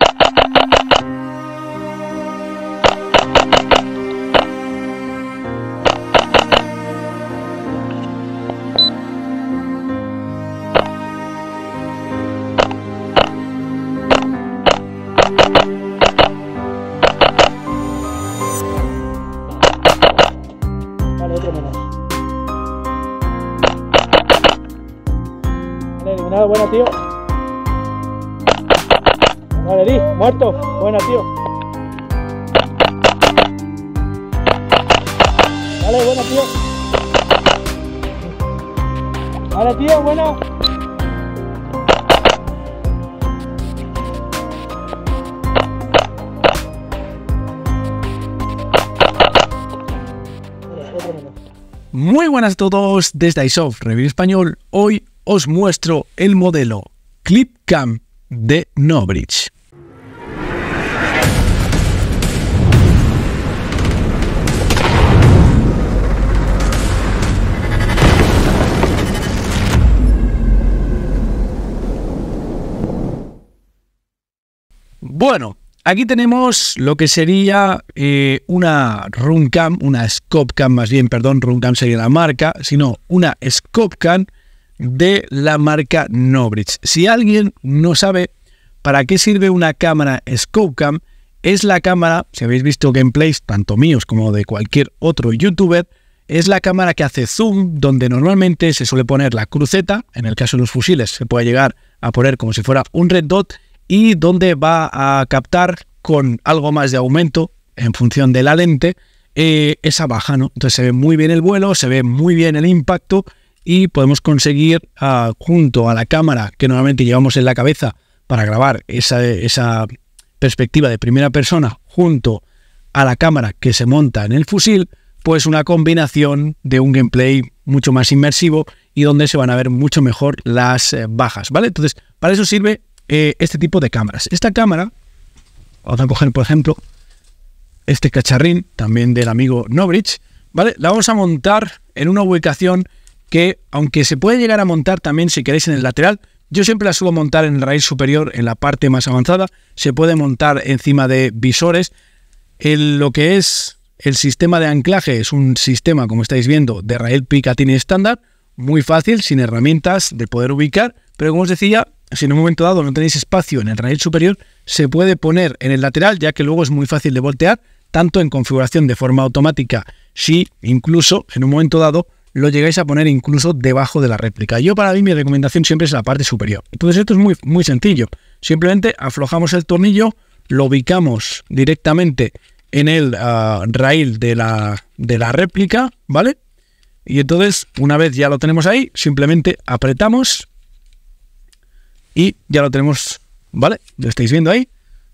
ダンダンダンダン。tío. tío. Muy buenas a todos desde iSoft Review Español. Hoy os muestro el modelo ClipCam de Nobridge. Bueno, aquí tenemos lo que sería eh, una Runcam, una Scopcam más bien, perdón, Runcam sería la marca, sino una Scopcam de la marca Nobridge. Si alguien no sabe para qué sirve una cámara Scopcam, es la cámara, si habéis visto gameplays, tanto míos como de cualquier otro youtuber, es la cámara que hace zoom, donde normalmente se suele poner la cruceta, en el caso de los fusiles se puede llegar a poner como si fuera un red dot, y donde va a captar con algo más de aumento en función de la lente eh, esa baja, ¿no? Entonces se ve muy bien el vuelo, se ve muy bien el impacto y podemos conseguir ah, junto a la cámara que normalmente llevamos en la cabeza para grabar esa, esa perspectiva de primera persona junto a la cámara que se monta en el fusil, pues una combinación de un gameplay mucho más inmersivo y donde se van a ver mucho mejor las eh, bajas, ¿vale? Entonces, para eso sirve eh, este tipo de cámaras. Esta cámara, vamos a coger por ejemplo este cacharrín, también del amigo Nobridge ¿vale? La vamos a montar en una ubicación que, aunque se puede llegar a montar también si queréis en el lateral, yo siempre la suelo montar en el raíz superior, en la parte más avanzada, se puede montar encima de visores. En lo que es el sistema de anclaje es un sistema, como estáis viendo, de raíz Picatinny estándar, muy fácil, sin herramientas de poder ubicar, pero como os decía, si en un momento dado no tenéis espacio en el rail superior, se puede poner en el lateral, ya que luego es muy fácil de voltear, tanto en configuración de forma automática, si incluso en un momento dado lo llegáis a poner incluso debajo de la réplica. Yo para mí mi recomendación siempre es la parte superior. Entonces esto es muy, muy sencillo. Simplemente aflojamos el tornillo, lo ubicamos directamente en el ah, rail de la, de la réplica, ¿vale? Y entonces, una vez ya lo tenemos ahí, simplemente apretamos y ya lo tenemos, ¿vale? Lo estáis viendo ahí,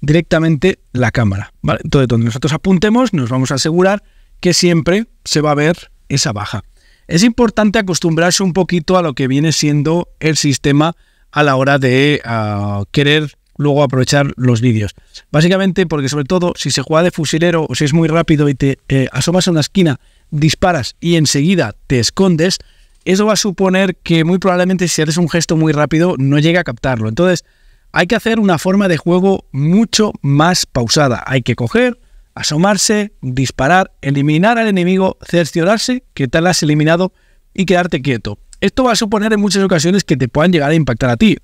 directamente la cámara, ¿vale? Entonces, donde nosotros apuntemos, nos vamos a asegurar que siempre se va a ver esa baja. Es importante acostumbrarse un poquito a lo que viene siendo el sistema a la hora de ah, querer luego aprovechar los vídeos. Básicamente porque sobre todo si se juega de fusilero o si es muy rápido y te eh, asomas a una esquina, disparas y enseguida te escondes, eso va a suponer que muy probablemente si haces un gesto muy rápido no llega a captarlo. Entonces, hay que hacer una forma de juego mucho más pausada. Hay que coger, asomarse, disparar, eliminar al enemigo, cerciorarse que tal has eliminado y quedarte quieto. Esto va a suponer en muchas ocasiones que te puedan llegar a impactar a ti.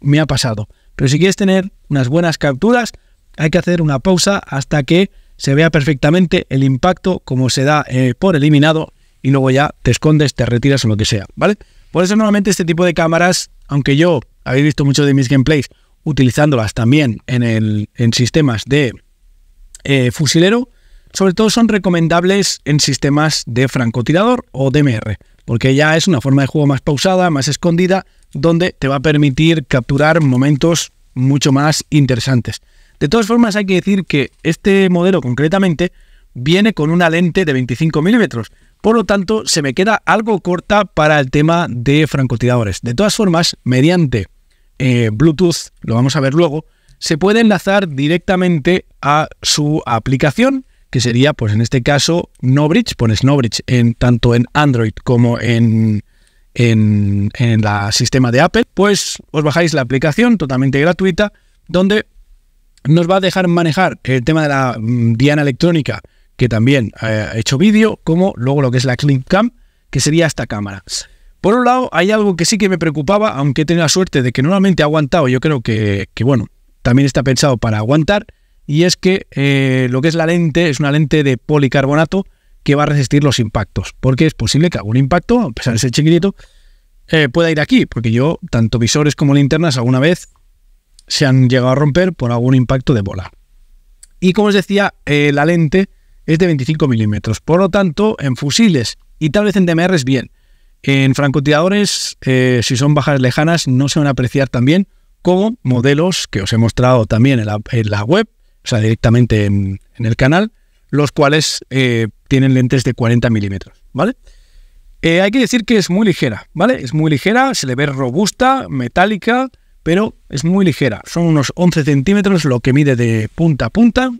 Me ha pasado. Pero si quieres tener unas buenas capturas, hay que hacer una pausa hasta que se vea perfectamente el impacto como se da eh, por eliminado y luego ya te escondes, te retiras o lo que sea, ¿vale? Por eso normalmente este tipo de cámaras, aunque yo habéis visto mucho de mis gameplays utilizándolas también en, el, en sistemas de eh, fusilero, sobre todo son recomendables en sistemas de francotirador o DMR, porque ya es una forma de juego más pausada, más escondida, donde te va a permitir capturar momentos mucho más interesantes. De todas formas, hay que decir que este modelo concretamente viene con una lente de 25 milímetros, por lo tanto, se me queda algo corta para el tema de francotiradores. De todas formas, mediante eh, Bluetooth, lo vamos a ver luego, se puede enlazar directamente a su aplicación, que sería, pues en este caso, Nobridge. Pones Nobridge en, tanto en Android como en, en, sistema de Apple. Pues os bajáis la aplicación totalmente gratuita, donde nos va a dejar manejar el tema de la mm, diana electrónica que también eh, ha he hecho vídeo, como luego lo que es la Clip Cam, que sería esta cámara. Por un lado, hay algo que sí que me preocupaba, aunque tenido la suerte de que normalmente ha aguantado, yo creo que, bueno, también está pensado para aguantar, y es que eh, lo que es la lente es una lente de policarbonato que va a resistir los impactos, porque es posible que algún impacto, a pesar de ser chiquitito, eh, pueda ir aquí, porque yo, tanto visores como linternas, alguna vez se han llegado a romper por algún impacto de bola. Y como os decía, la lente es de 25 milímetros. Por lo tanto, en fusiles y tal vez en es bien. En francotiradores, eh, si son bajas lejanas, no se van a apreciar tan bien como modelos que os he mostrado también en la, web, o sea, directamente en, el canal, los cuales eh, tienen lentes de 40 milímetros, ¿vale? Eh, hay que decir que es muy ligera, ¿vale? Es muy ligera, se le ve robusta, metálica, pero es muy ligera. Son unos 11 centímetros lo que mide de punta a punta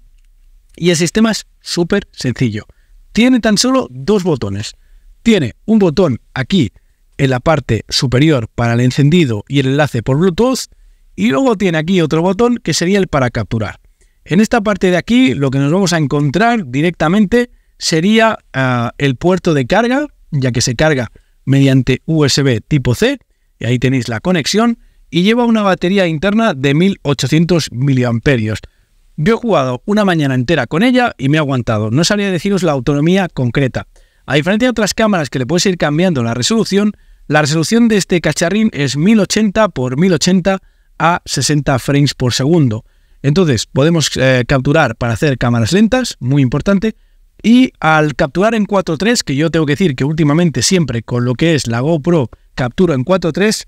y el sistema es súper sencillo. Tiene tan solo dos botones. Tiene un botón aquí en la parte superior para el encendido y el enlace por Bluetooth. Y luego tiene aquí otro botón que sería el para capturar. En esta parte de aquí lo que nos vamos a encontrar directamente sería ah, el puerto de carga, ya que se carga mediante USB tipo C. Y ahí tenéis la conexión. Y lleva una batería interna de 1800 miliamperios yo he jugado una mañana entera con ella y me ha aguantado. No sabría deciros la autonomía concreta. A diferencia de otras cámaras que le puedes ir cambiando la resolución, la resolución de este cacharrín es 1080 x 1080 a 60 frames por segundo. Entonces, podemos eh, capturar para hacer cámaras lentas, muy importante, y al capturar en 4.3, que yo tengo que decir que últimamente siempre con lo que es la GoPro capturo en 4.3,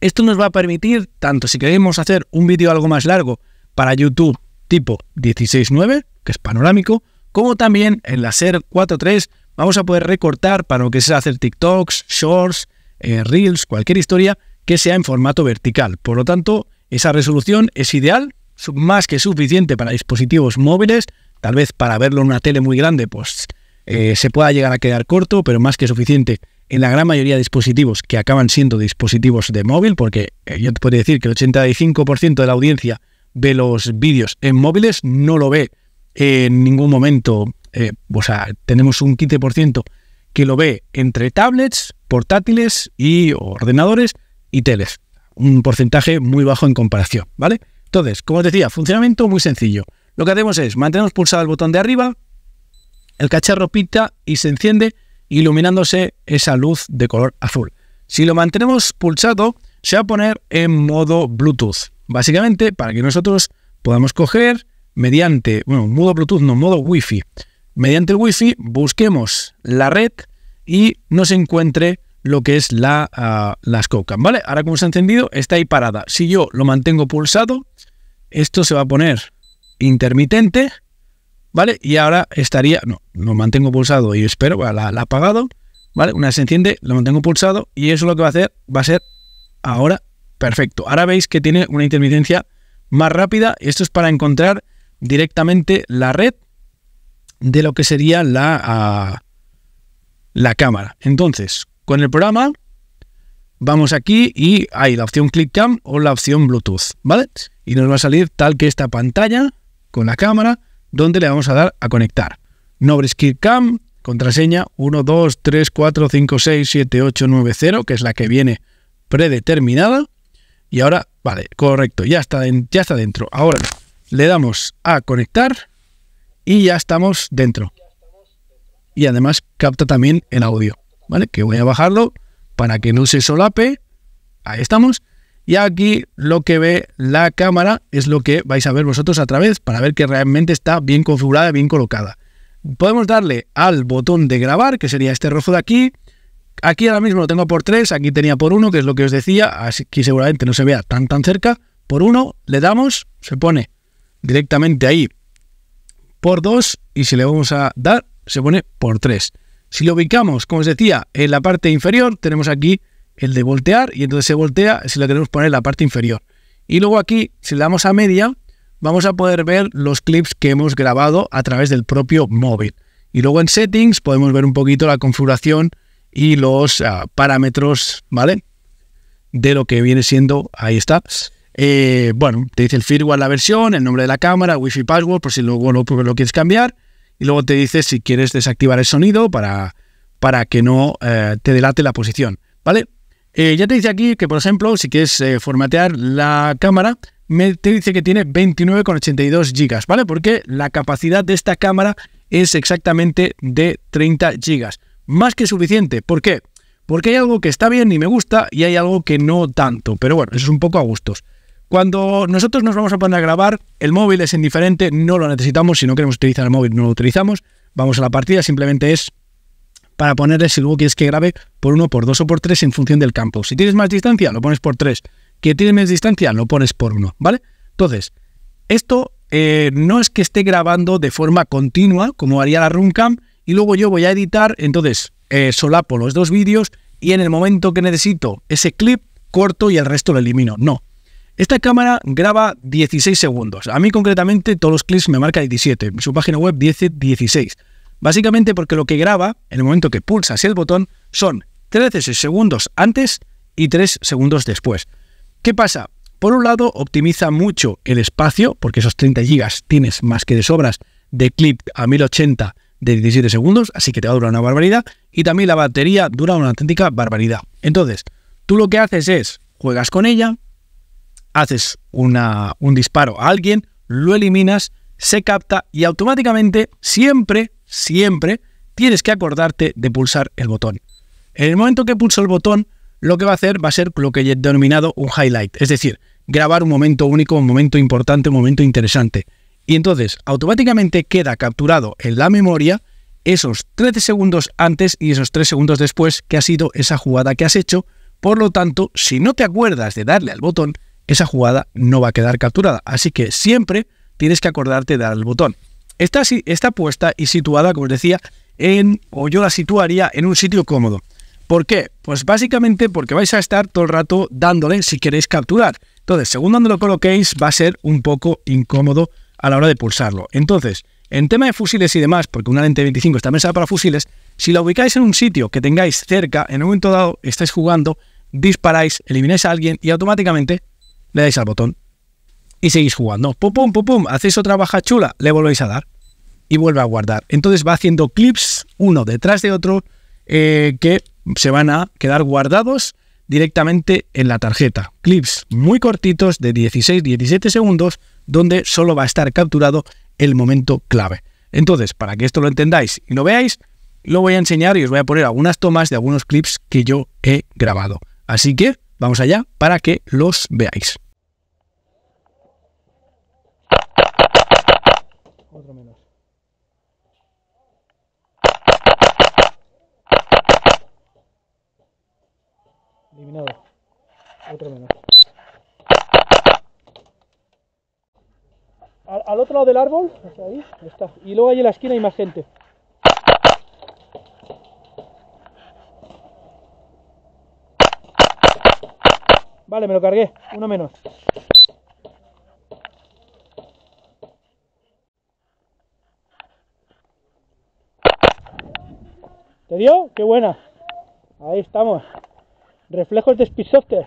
esto nos va a permitir, tanto si queremos hacer un vídeo algo más largo para YouTube tipo 16.9, que es panorámico, como también en la SER 4.3 vamos a poder recortar para lo que sea hacer TikToks, Shorts, eh, Reels, cualquier historia que sea en formato vertical. Por lo tanto, esa resolución es ideal, más que suficiente para dispositivos móviles, tal vez para verlo en una tele muy grande, pues eh, se pueda llegar a quedar corto, pero más que suficiente en la gran mayoría de dispositivos que acaban siendo dispositivos de móvil, porque eh, yo te podría decir que el 85% de la audiencia de los vídeos. En móviles no lo ve en ningún momento. Eh, o sea, tenemos un 15% que lo ve entre tablets, portátiles y ordenadores y teles. Un porcentaje muy bajo en comparación, ¿vale? Entonces, como os decía, funcionamiento muy sencillo. Lo que hacemos es mantenemos pulsado el botón de arriba, el cacharro pita y se enciende iluminándose esa luz de color azul. Si lo mantenemos pulsado, se va a poner en modo Bluetooth. Básicamente, para que nosotros podamos coger mediante, bueno, modo Bluetooth, no, modo Wi-Fi. Mediante el Wi-Fi busquemos la red y nos encuentre lo que es la, ah, las ¿vale? Ahora como se ha encendido, está ahí parada. Si yo lo mantengo pulsado, esto se va a poner intermitente, ¿vale? Y ahora estaría, no, lo mantengo pulsado y espero, bueno, ah, la, ha apagado, ¿vale? Una vez se enciende, lo mantengo pulsado y eso lo que va a hacer va a ser ahora Perfecto. Ahora veis que tiene una intermitencia más rápida. Esto es para encontrar directamente la red de lo que sería la, ah, la cámara. Entonces, con el programa vamos aquí y hay la opción ClickCam o la opción Bluetooth, ¿vale? Y nos va a salir tal que esta pantalla con la cámara donde le vamos a dar a conectar. Nobres Cam, contraseña 1, 2, 3, 4, 5, 6, 7, 8, 9, 0, que es la que viene predeterminada. Y ahora, vale, correcto, ya está, ya está dentro. Ahora le damos a conectar y ya estamos dentro. Y además capta también el audio, ¿vale? Que voy a bajarlo para que no se solape. Ahí estamos. Y aquí lo que ve la cámara es lo que vais a ver vosotros a través para ver que realmente está bien configurada, bien colocada. Podemos darle al botón de grabar, que sería este rojo de aquí, Aquí ahora mismo lo tengo por 3, aquí tenía por 1, que es lo que os decía, así que seguramente no se vea tan tan cerca. Por 1 le damos, se pone directamente ahí por 2 y si le vamos a dar, se pone por 3. Si lo ubicamos, como os decía, en la parte inferior, tenemos aquí el de voltear y entonces se voltea si lo queremos poner en la parte inferior. Y luego aquí, si le damos a media, vamos a poder ver los clips que hemos grabado a través del propio móvil. Y luego en settings podemos ver un poquito la configuración y los ah, parámetros, ¿vale? De lo que viene siendo, ahí está. Eh, bueno, te dice el firmware, la versión, el nombre de la cámara, wifi password, por si luego lo, quieres cambiar. Y luego te dice si quieres desactivar el sonido para, para que no eh, te delate la posición, ¿vale? Eh, ya te dice aquí que, por ejemplo, si quieres formatear la cámara, te dice que tiene 29,82 GB, ¿vale? Porque la capacidad de esta cámara es exactamente de 30 GB más que suficiente. ¿Por qué? Porque hay algo que está bien y me gusta y hay algo que no tanto. Pero bueno, eso es un poco a gustos. Cuando nosotros nos vamos a poner a grabar, el móvil es indiferente, no lo necesitamos. Si no queremos utilizar el móvil, no lo utilizamos. Vamos a la partida, simplemente es para ponerle si luego quieres que grabe por uno, por dos o por tres en función del campo. Si tienes más distancia, lo pones por tres. Que tienes menos distancia, lo pones por uno, ¿vale? Entonces, esto eh, no es que esté grabando de forma continua, como haría la Runcam, y luego yo voy a editar, entonces eh, solapo los dos vídeos y en el momento que necesito ese clip, corto y el resto lo elimino. No. Esta cámara graba 16 segundos. A mí concretamente todos los clips me marca 17. Su página web dice 16. Básicamente porque lo que graba, en el momento que pulsas el botón, son 13 segundos antes y 3 segundos después. ¿Qué pasa? Por un lado, optimiza mucho el espacio, porque esos 30 GB tienes más que de sobras de clip a 1080 de 17 segundos, así que te va a durar una barbaridad. Y también la batería dura una auténtica barbaridad. Entonces, tú lo que haces es, juegas con ella, haces un disparo a alguien, lo eliminas, se capta y automáticamente, siempre, siempre, tienes que acordarte de pulsar el botón. En el momento que pulso el botón, lo que va a hacer va a ser lo que he denominado un highlight, es decir, grabar un momento único, un momento importante, un momento interesante y entonces automáticamente queda capturado en la memoria esos 13 segundos antes y esos 3 segundos después que ha sido esa jugada que has hecho. Por lo tanto, si no te acuerdas de darle al botón, esa jugada no va a quedar capturada. Así que siempre tienes que acordarte de dar al botón. Está, está puesta y situada, como os decía, en, o yo la situaría en un sitio cómodo. ¿Por qué? Pues básicamente porque vais a estar todo el rato dándole si queréis capturar. Entonces, según donde lo coloquéis, va a ser un poco incómodo a la hora de pulsarlo. Entonces, en tema de fusiles y demás, porque una lente 25 está pensada para fusiles, si la ubicáis en un sitio que tengáis cerca, en un momento dado estáis jugando, disparáis, elimináis a alguien y automáticamente le dais al botón y seguís jugando. Pum, pum, pum, pum, hacéis otra baja chula, le volvéis a dar y vuelve a guardar. Entonces va haciendo clips uno detrás de otro eh, que se van a quedar guardados directamente en la tarjeta. Clips muy cortitos de 16-17 segundos donde solo va a estar capturado el momento clave. Entonces, para que esto lo entendáis y lo veáis, lo voy a enseñar y os voy a poner algunas tomas de algunos clips que yo he grabado. Así que vamos allá para que los veáis. Otro menos. Al, otro lado del árbol, ahí, está. Y luego ahí en la esquina hay más gente. Vale, me lo cargué. Uno menos. ¿Te dio? ¡Qué buena! Ahí estamos. Reflejos de Speed Software.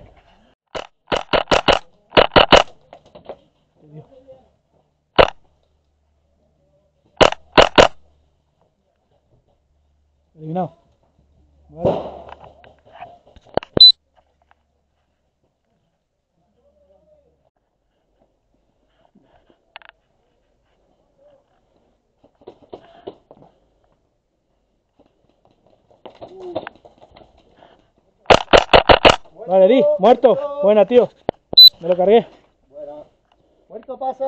Vale, di, muerto. Buena, tío. Me lo cargué. Muerto pasa.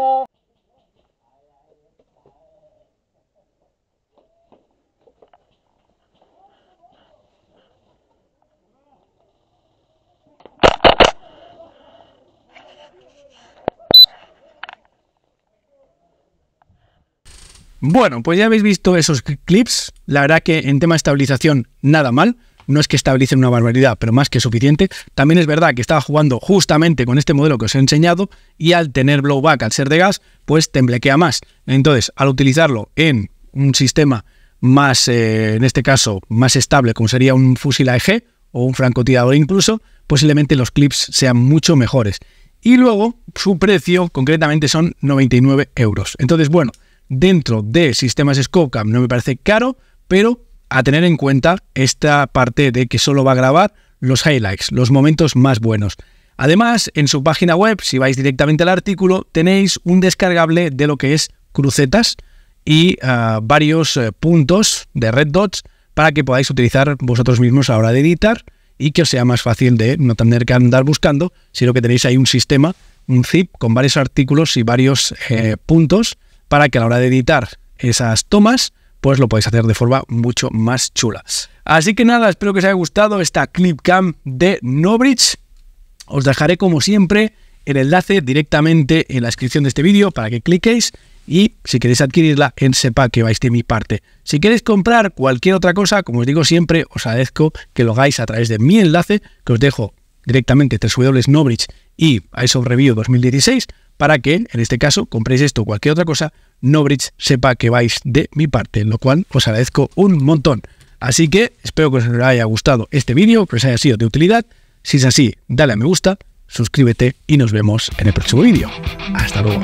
Bueno, pues ya habéis visto esos clips. La verdad que en tema de estabilización, nada mal no es que estabilicen una barbaridad, pero más que suficiente. También es verdad que estaba jugando justamente con este modelo que os he enseñado y al tener blowback, al ser de gas, pues temblequea más. Entonces, al utilizarlo en un sistema más, eh, en este caso, más estable, como sería un fusil AEG o un francotirador incluso, posiblemente los clips sean mucho mejores. Y luego, su precio concretamente son 99 euros. Entonces, bueno, dentro de sistemas Scopecam no me parece caro, pero a tener en cuenta esta parte de que solo va a grabar los highlights, los momentos más buenos. Además, en su página web, si vais directamente al artículo, tenéis un descargable de lo que es crucetas y ah, varios eh, puntos de red dots para que podáis utilizar vosotros mismos a la hora de editar y que os sea más fácil de no tener que andar buscando, sino que tenéis ahí un sistema, un zip con varios artículos y varios eh, puntos para que a la hora de editar esas tomas, pues lo podéis hacer de forma mucho más chula. Así que nada, espero que os haya gustado esta clip cam de Nobridge. Os dejaré como siempre el enlace directamente en la descripción de este vídeo para que cliquéis y si queréis adquirirla en sepa que vais de mi parte. Si queréis comprar cualquier otra cosa, como os digo siempre, os agradezco que lo hagáis a través de mi enlace que os dejo directamente www.nobridge y ISO Review 2016 para que, en este caso, compréis esto o cualquier otra cosa, Nobridge sepa que vais de mi parte, lo cual os agradezco un montón. Así que espero que os haya gustado este vídeo, que os haya sido de utilidad. Si es así, dale a me gusta, suscríbete y nos vemos en el próximo vídeo. Hasta luego.